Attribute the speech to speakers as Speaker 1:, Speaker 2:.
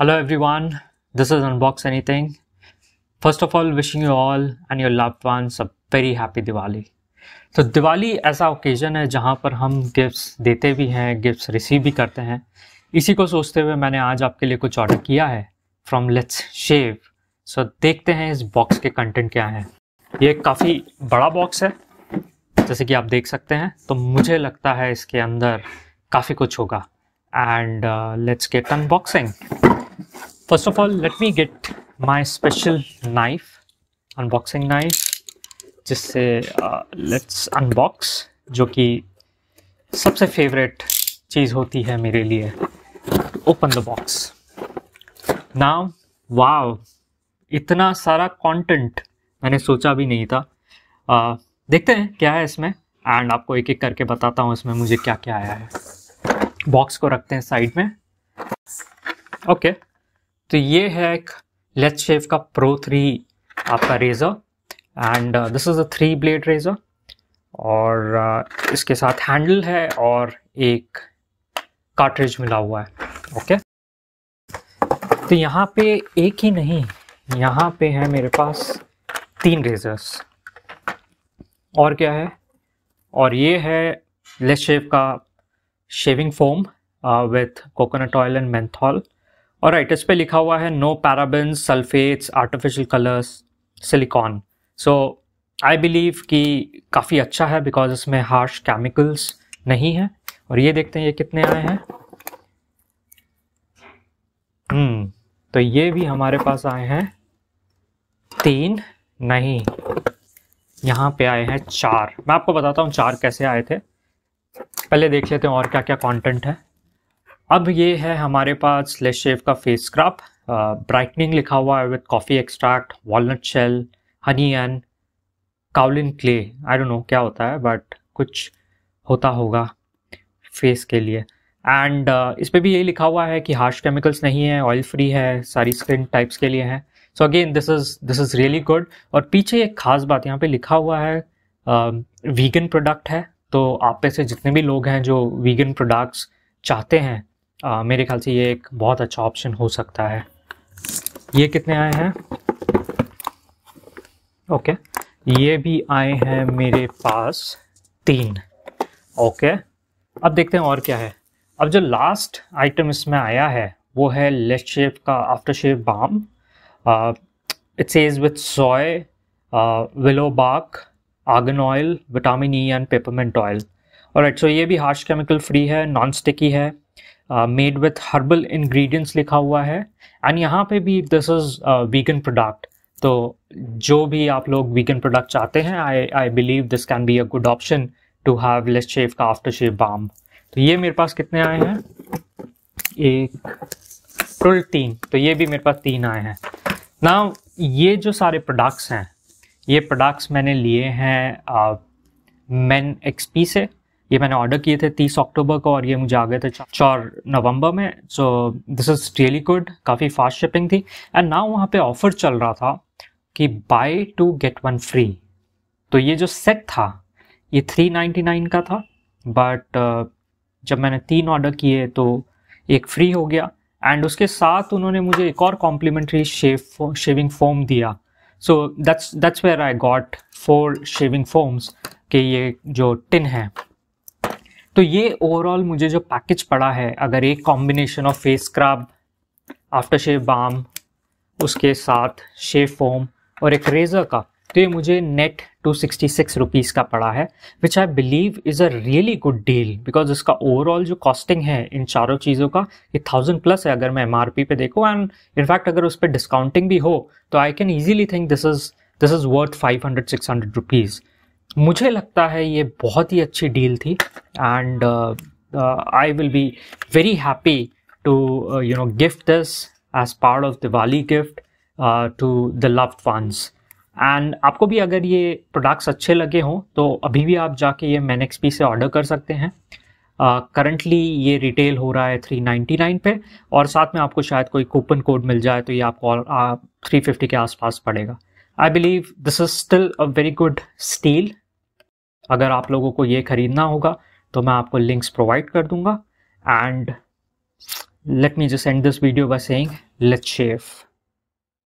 Speaker 1: Hello everyone, this is Unbox Anything. First of all, wishing you all and your loved ones a very happy Diwali. तो दिवाली ऐसा occasion है जहाँ पर हम gifts देते भी हैं गिफ्ट्स रिसीव भी करते हैं इसी को सोचते हुए मैंने आज आपके लिए कुछ ऑर्डर किया है फ्रॉम लेट्स शेव सो देखते हैं इस बॉक्स के कंटेंट क्या हैं ये काफ़ी बड़ा बॉक्स है जैसे कि आप देख सकते हैं तो मुझे लगता है इसके अंदर काफ़ी कुछ होगा and let's get unboxing first of all let me get my special knife unboxing knife जिससे लेट्स uh, अनबॉक्स जो कि सबसे फेवरेट चीज़ होती है मेरे लिए open the box now wow इतना सारा कंटेंट मैंने सोचा भी नहीं था uh, देखते हैं क्या है इसमें एंड आपको एक एक करके बताता हूँ इसमें मुझे क्या क्या आया है बॉक्स को रखते हैं साइड में ओके okay. तो ये है एक लेट्स शेव का प्रो थ्री आपका razor and this is a three blade razor और uh, इसके साथ हैंडल है और एक कार्टरेज मिला हुआ है ओके okay? तो यहाँ पे एक ही नहीं यहाँ पे है मेरे पास तीन रेजर्स और क्या है और ये है लेस शेव का shaving foam with coconut oil and menthol और राइट इस पे लिखा हुआ है no paraben sulphates artificial colours silicone so I believe कि काफ़ी अच्छा है बिकॉज इसमें हार्श केमिकल्स नहीं है और ये देखते हैं ये कितने आए हैं हम्म तो ये भी हमारे पास आए हैं तीन नहीं यहाँ पे आए हैं चार मैं आपको बताता हूँ चार कैसे आए थे पहले देख लेते हैं और क्या क्या कंटेंट है अब ये है हमारे पास लेस शेव का फेस स्क्रब ब्राइटनिंग लिखा हुआ है with coffee extract walnut shell honey and kaolin clay I don't know क्या होता है बट कुछ होता होगा फेस के लिए एंड uh, इस पर भी यही लिखा हुआ है कि हार्श केमिकल्स नहीं है ऑयल फ्री है सारी स्किन टाइप्स के लिए है so again this is this is really good और पीछे एक ख़ास बात यहाँ पे लिखा हुआ है वीगन uh, प्रोडक्ट है तो आप में से जितने भी लोग हैं जो वीगन प्रोडक्ट्स चाहते हैं आ, मेरे ख्याल से ये एक बहुत अच्छा ऑप्शन हो सकता है ये कितने आए हैं ओके ये भी आए हैं मेरे पास तीन ओके अब देखते हैं और क्या है अब जो लास्ट आइटम इसमें आया है वो है लेट शेप का after shave balm it's as with soy willow bark argan oil vitamin E and peppermint oil और सो ये भी हार्श केमिकल फ्री है नॉन स्टिकी है मेड विथ हर्बल इंग्रेडिएंट्स लिखा हुआ है एंड यहाँ पे भी दिस इज वीगन प्रोडक्ट तो जो भी आप लोग वीगन प्रोडक्ट चाहते हैं I I believe this can be a good option to have less shave का आफ्टर शेव बाम तो ये मेरे पास कितने आए हैं एक टोटल तीन तो ये भी मेरे पास तीन आए हैं ना ये जो सारे प्रोडक्ट्स हैं ये प्रोडक्ट्स मैंने लिए हैं मैन uh, एक्सपी से ये मैंने ऑर्डर किए थे तीस अक्टूबर को और ये मुझे आ गए थे चार नवंबर में so this is really good काफ़ी फास्ट शिपिंग थी एंड नाउ वहाँ पे ऑफर चल रहा था कि buy two get one free तो ये जो सेट था ये थ्री नाइन्टी नाइन का था बट uh, जब मैंने तीन ऑर्डर किए तो एक फ्री हो गया एंड उसके साथ उन्होंने मुझे एक और कॉम्प्लीमेंट्री शेव शेविंग फोम दिया so that's that's where I got four shaving foams के ये जो टिन है तो ये ओवरऑल मुझे जो पैकेज पड़ा है अगर एक combination of face scrub after shave balm उसके साथ शेव फोम और एक रेज़र का तो ये मुझे net two sixty six rupees का पड़ा है which I believe is a really good deal because इसका ओवरऑल जो कॉस्टिंग है इन चारों चीज़ों का ये थाउजेंड प्लस है अगर मैं एम आर पी पे देखूँ एंड इनफैक्ट अगर उस पर डिस्काउंटिंग भी हो तो I can easily think this is this is worth five hundred six hundred rupees मुझे लगता है ये बहुत ही अच्छी डील थी and I will be very happy to you know gift this as part of Diwali gift to the love fund and आपको भी अगर ये प्रोडक्ट्स अच्छे लगे हों तो अभी भी आप जाके ये मैन एक्सपी से ऑर्डर कर सकते हैं करंटली uh, ये रिटेल हो रहा है 399 पे और साथ में आपको शायद कोई कूपन कोड मिल जाए तो ये आपको थ्री फिफ्टी uh, के आसपास पड़ेगा I believe this is still a very good steal अगर आप लोगों को ये खरीदना होगा तो मैं आपको लिंक्स प्रोवाइड कर दूंगा and let me just end this video by saying let's chef